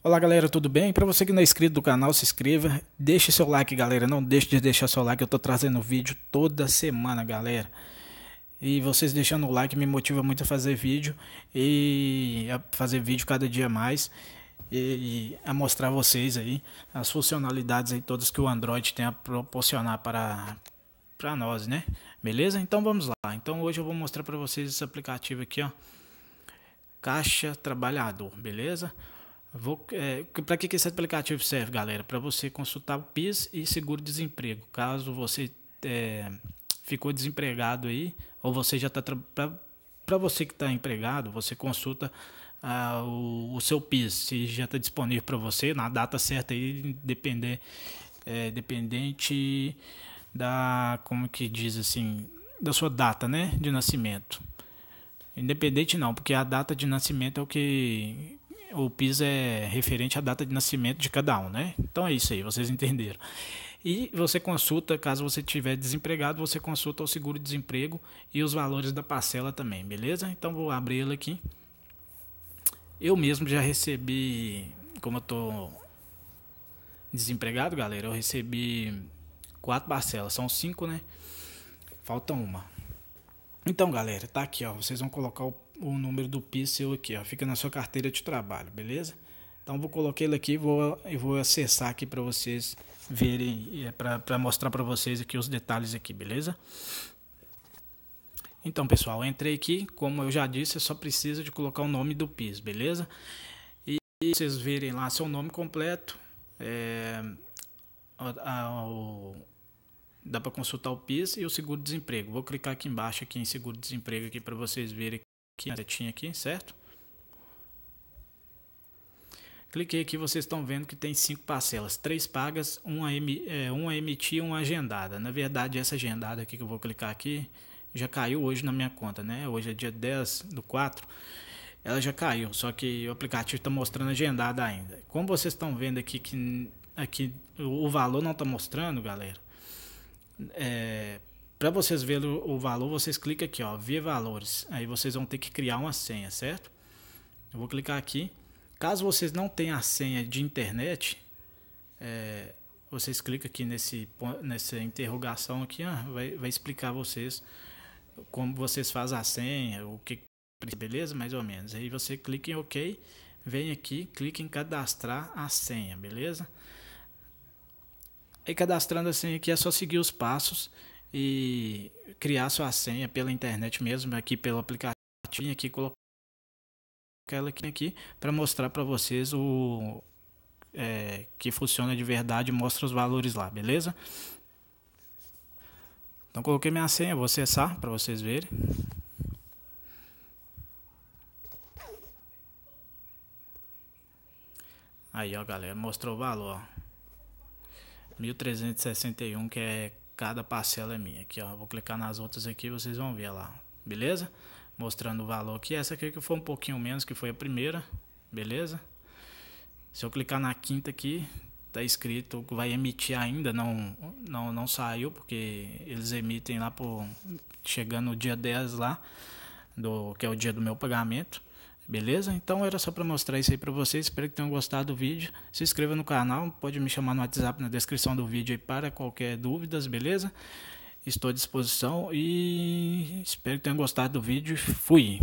Olá galera, tudo bem? Para você que não é inscrito do canal, se inscreva, deixe seu like galera, não deixe de deixar seu like, eu tô trazendo vídeo toda semana galera. E vocês deixando o like me motiva muito a fazer vídeo e a fazer vídeo cada dia mais e a mostrar a vocês aí as funcionalidades aí todas que o Android tem a proporcionar para para nós, né? Beleza? Então vamos lá. Então hoje eu vou mostrar para vocês esse aplicativo aqui, ó. Caixa Trabalhador, beleza? Vou, é, para que, que esse aplicativo serve, galera? Para você consultar o PIS e seguro-desemprego. Caso você é, ficou desempregado aí, ou você já está. Para você que está empregado, você consulta ah, o, o, seu PIS, se já está disponível para você na data certa aí, depender, é, dependente da. Como que diz assim? Da sua data né, de nascimento. Independente não, porque a data de nascimento é o que o PIS é referente à data de nascimento de cada um, né? Então é isso aí, vocês entenderam. E você consulta, caso você estiver desempregado, você consulta o seguro-desemprego e os valores da parcela também, beleza? Então vou abrir ele aqui. Eu mesmo já recebi, como eu tô desempregado, galera, eu recebi quatro parcelas, são cinco, né? Falta uma. Então, galera, tá aqui, ó. Vocês vão colocar o o número do PIS seu aqui, ó, fica na sua carteira de trabalho, beleza? Então vou colocar ele aqui, vou vou acessar aqui para vocês verem, é, para mostrar para vocês aqui os detalhes aqui, beleza? Então pessoal, entrei aqui, como eu já disse, eu só precisa de colocar o nome do PIS, beleza? E, e vocês verem lá seu nome completo, é, a, a, o, dá para consultar o PIS e o seguro-desemprego. Vou clicar aqui embaixo aqui em seguro-desemprego aqui para vocês verem que você tinha aqui, certo? Cliquei aqui, vocês estão vendo que tem cinco parcelas, três pagas, uma, é, uma emitida, uma agendada. Na verdade, essa agendada aqui que eu vou clicar aqui já caiu hoje na minha conta, né? Hoje é dia 10 do 4, ela já caiu, só que o aplicativo está mostrando agendada ainda. Como vocês estão vendo aqui que aqui o valor não está mostrando, galera, é, para vocês verem o valor, vocês clicam aqui, ó, ver valores. Aí vocês vão ter que criar uma senha, certo? Eu vou clicar aqui. Caso vocês não tenham a senha de internet, é, vocês clicam aqui nesse, nessa interrogação aqui, ó, vai, vai explicar vocês como vocês fazem a senha, o que beleza, mais ou menos. Aí você clica em OK, vem aqui, clica em cadastrar a senha, beleza? Aí cadastrando a senha aqui é só seguir os passos e criar sua senha pela internet mesmo, aqui pelo aplicativo, aqui colocar ela aqui, aqui para mostrar para vocês o é, que funciona de verdade, mostra os valores lá, beleza? Então coloquei minha senha, vou acessar para vocês verem. Aí ó galera, mostrou o valor, ó. 1361 que é cada parcela é minha. Aqui, ó, vou clicar nas outras aqui, vocês vão ver lá, beleza? Mostrando o valor aqui. Essa aqui que foi um pouquinho menos, que foi a primeira, beleza? Se eu clicar na quinta aqui, tá escrito que vai emitir ainda, não, não, não saiu, porque eles emitem lá por chegando no dia 10 lá, do, que é o dia do meu pagamento. Beleza? Então era só para mostrar isso aí para vocês. Espero que tenham gostado do vídeo. Se inscreva no canal, pode me chamar no WhatsApp na descrição do vídeo aí para qualquer dúvidas, beleza? Estou à disposição e espero que tenham gostado do vídeo. Fui.